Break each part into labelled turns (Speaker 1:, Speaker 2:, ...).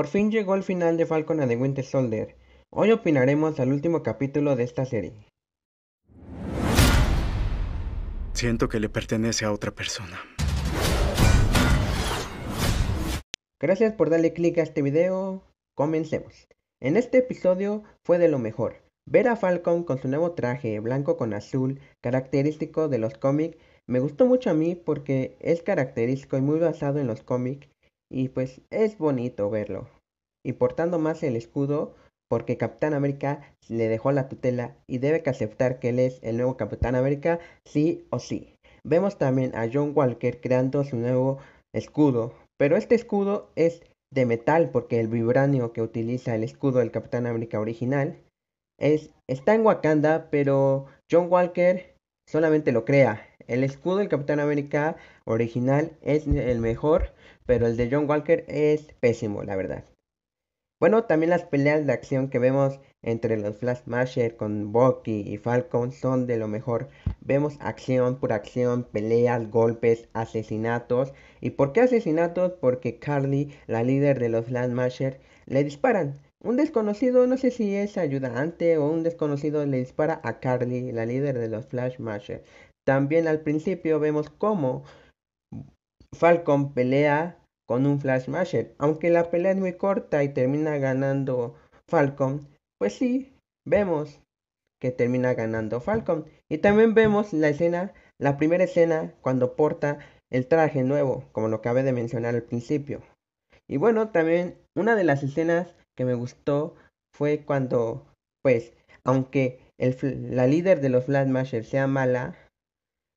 Speaker 1: Por fin llegó el final de Falcon and the Winter Soldier. Hoy opinaremos al último capítulo de esta serie. Siento que le pertenece a otra persona. Gracias por darle clic a este video. Comencemos. En este episodio fue de lo mejor. Ver a Falcon con su nuevo traje blanco con azul, característico de los cómics, me gustó mucho a mí porque es característico y muy basado en los cómics y pues es bonito verlo. Y portando más el escudo porque Capitán América le dejó la tutela y debe que aceptar que él es el nuevo Capitán América sí o sí. Vemos también a John Walker creando su nuevo escudo, pero este escudo es de metal porque el vibranio que utiliza el escudo del Capitán América original es, está en Wakanda, pero John Walker solamente lo crea. El escudo del Capitán América original es el mejor, pero el de John Walker es pésimo, la verdad. Bueno, también las peleas de acción que vemos entre los Flash Masher con Bucky y Falcon son de lo mejor. Vemos acción por acción, peleas, golpes, asesinatos. ¿Y por qué asesinatos? Porque Carly, la líder de los Flash le disparan. Un desconocido, no sé si es ayudante o un desconocido, le dispara a Carly, la líder de los Flash También al principio vemos cómo Falcon pelea con un Flash Masher. Aunque la pelea es muy corta y termina ganando Falcon, pues sí, vemos que termina ganando Falcon. Y también vemos la escena, la primera escena cuando porta el traje nuevo, como lo acabé de mencionar al principio. Y bueno, también una de las escenas que me gustó fue cuando, pues, aunque el, la líder de los Flashmashers sea mala,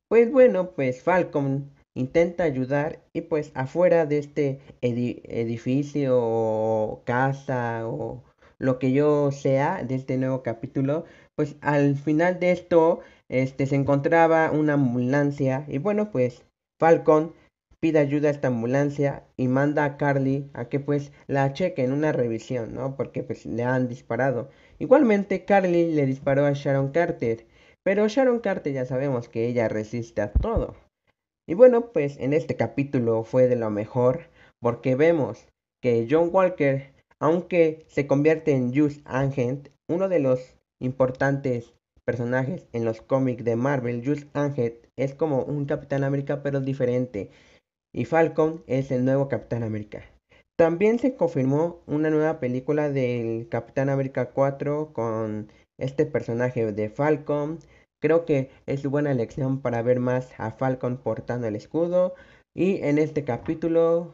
Speaker 1: pues bueno, pues Falcon intenta ayudar y pues afuera de este edificio o casa o lo que yo sea de este nuevo capítulo, pues al final de esto este se encontraba una ambulancia y bueno, pues Falcon pide ayuda a esta ambulancia y manda a Carly a que pues la cheque en una revisión, ¿no? Porque pues le han disparado. Igualmente Carly le disparó a Sharon Carter, pero Sharon Carter ya sabemos que ella resiste a todo. Y bueno, pues en este capítulo fue de lo mejor porque vemos que John Walker, aunque se convierte en Just Agent, uno de los importantes personajes en los cómics de Marvel, Just Agent es como un Capitán América pero diferente y Falcon es el nuevo Capitán América. También se confirmó una nueva película del Capitán América 4 con este personaje de Falcon. Creo que es buena elección para ver más a Falcon portando el escudo. Y en este capítulo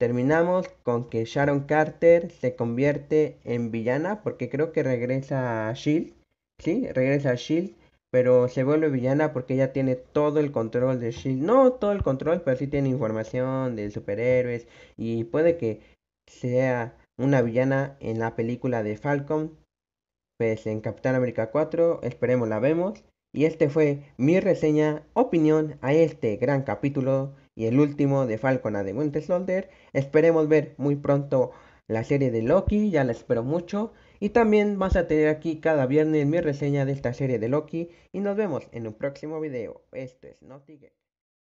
Speaker 1: terminamos con que Sharon Carter se convierte en villana porque creo que regresa a Shield. Sí, regresa a Shield pero se vuelve villana porque ya tiene todo el control de Shield. No todo el control, pero sí tiene información de superhéroes. Y puede que sea una villana en la película de Falcon. Pues en Capitán América 4, esperemos la vemos. Y este fue mi reseña, opinión a este gran capítulo y el último de Falcon a The Winter Soldier. Esperemos ver muy pronto la serie de Loki, ya la espero mucho. Y también vas a tener aquí cada viernes mi reseña de esta serie de Loki. Y nos vemos en un próximo video. Esto es Naughty